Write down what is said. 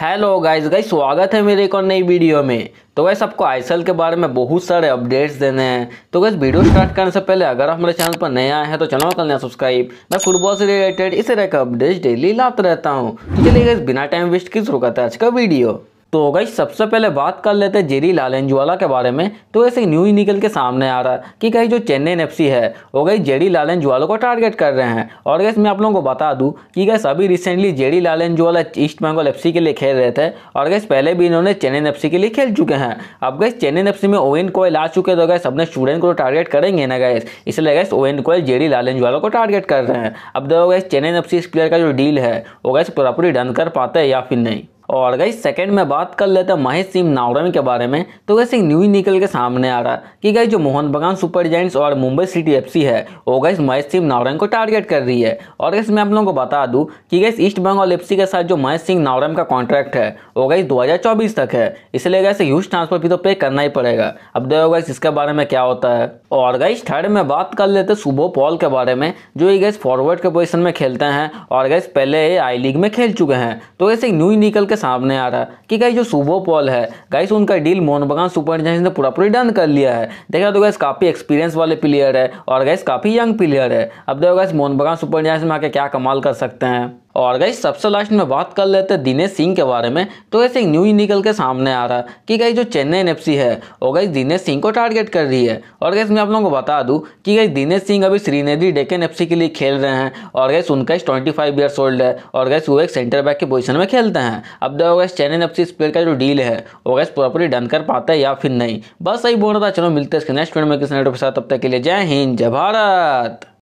hello guys guys स्वागत है मेरे एक और नई वीडियो में तो वैसे आपको आई के बारे में बहुत सारे अपडेट्स देने हैं तो वैसे वीडियो स्टार्ट करने से पहले अगर आप मेरे चैनल पर नए आए हैं तो चैनल कर लेना सब्सक्राइब मैं फुटबॉल से रिलेटेड इस तरह का अपडेट्स डेली लाता रहता हूँ तो चलिए गाइस बिना टाइम वेस्ट की शुरू करते हैं आज का वीडियो तो गई सबसे पहले बात कर लेते हैं जेरी लालेंजुआला के बारे में तो ऐसे न्यूज निकल के सामने आ रहा है कि कहीं जो चेन्नई एफ है वो गई जेरी लालेंजुआला को टारगेट कर रहे हैं और गैस मैं आप लोगों को बता दूं कि गैस अभी recently Jerry Lalrinzuala East Bengal F के लिए खेल रहे थे और गैस पहले भी इन्होंने चेन्नई एफ के लिए खेल चुके हैं अब गैस चेन्नई एफ में ओवेन कोयल आ चुके तो गैस अपने स्टूडेंट को टारगेट तो करेंगे ना गैस इसलिए guys Owen Coyle Jerry Lalrinzuala को टारगेट कर रहे हैं अब देखो गैस चेन्नई एफ इस प्लेयर का जो डील है वो गैस प्रॉपरली डन कर पाते हैं या फिर नहीं और गई सेकंड में बात कर लेते हैं महेश सिंह नावरम के बारे में तो वैसे एक न्यूज निकल के सामने आ रहा है कि गई जो मोहन बगान सुपर जैंट्स और मुंबई सिटी एफसी है वो गई महेश सिंह नावरन को टारगेट कर रही है और गैस मैं आप लोगों को बता दूं कि गैस ईस्ट बंगाल एफ के साथ जो महेश सिंह नावरन का कॉन्ट्रैक्ट है वो गई दो तक है इसलिए गैस ह्यूज ट्रांसफर भी तो पे करना ही पड़ेगा अब देखो गैस इसके बारे में क्या होता है और गैस थर्ड में बात कर लेते सुबह पॉल के बारे में जो ये गैस फॉरवर्ड के पोजिशन में खेलते हैं और गैस पहले आई लीग में खेल चुके हैं तो वैसे एक न्यू निकल के के सामने आ रहा है कि गाइस जो सुबो पॉल है गाइस उनका डील मोहनबगान सुपर जॉइंस ने पूरा पूरी डन कर लिया है देखा तो गाइस काफ़ी एक्सपीरियंस वाले प्लेयर है और गाइस काफ़ी यंग प्लेयर है अब देखो गाइस मोहनबगान सुपर जॉइंस में आके क्या कमाल कर सकते हैं और गई सबसे लास्ट में बात कर लेते हैं दिनेश सिंह के बारे में तो ऐसे एक न्यूज निकल के सामने आ रहा है कि गई जो चेन्नई एन है वो गई दिनेश सिंह को टारगेट कर रही है और गई मैं आप लोगों को बता दूं कि गई दिनेश सिंह अभी श्रीनगरी डेकन एफ के लिए खेल रहे हैं और गैस उनका ट्वेंटी फाइव ईयर्स ओल्ड है और गैस वो एक सेंटर बैक की पोजिशन में खेलते हैं अब देखो गैस चेन्नई एफ सी का जो डील है वो गैस प्रॉपरली डन कर पाता है या फिर नहीं बस सही बोल रहा था चलो मिलते हैं इसके नेक्स्ट वीडियो में किसी नेटवर्क के साथ तब तक के लिए जय हिंद जय भारत